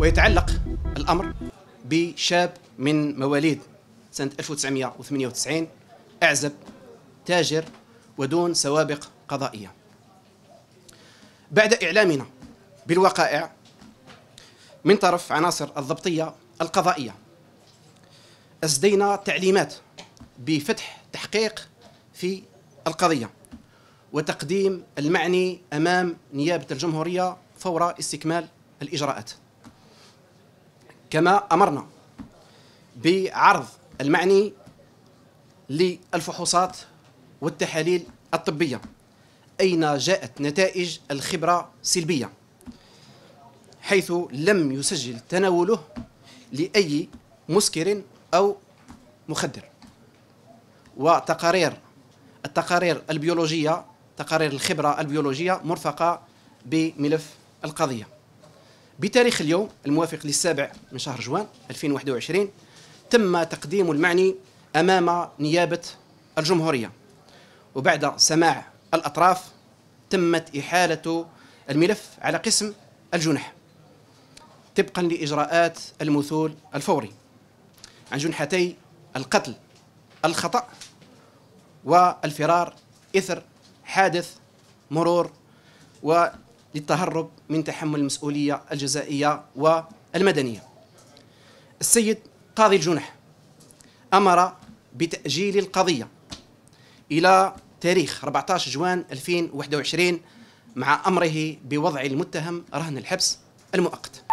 ويتعلق الأمر بشاب من مواليد سنة 1998 أعزب تاجر ودون سوابق قضائية بعد إعلامنا بالوقائع من طرف عناصر الضبطية القضائية أسدينا تعليمات بفتح تحقيق في القضية وتقديم المعني أمام نيابة الجمهورية فور استكمال الإجراءات كما أمرنا بعرض المعني للفحوصات والتحاليل الطبية أين جاءت نتائج الخبرة سلبية حيث لم يسجل تناوله لأي مسكر أو مخدر وتقارير التقارير البيولوجية تقارير الخبرة البيولوجية مرفقة بملف القضية بتاريخ اليوم الموافق للسابع من شهر جوان 2021 تم تقديم المعني أمام نيابة الجمهورية وبعد سماع الأطراف تمت إحالة الملف على قسم الجنح طبقا لإجراءات المثول الفوري عن جنحتي القتل الخطأ والفرار إثر حادث مرور و للتهرب من تحمل المسؤولية الجزائية والمدنية السيد قاضي الجنح أمر بتأجيل القضية إلى تاريخ 14 جوان 2021 مع أمره بوضع المتهم رهن الحبس المؤقت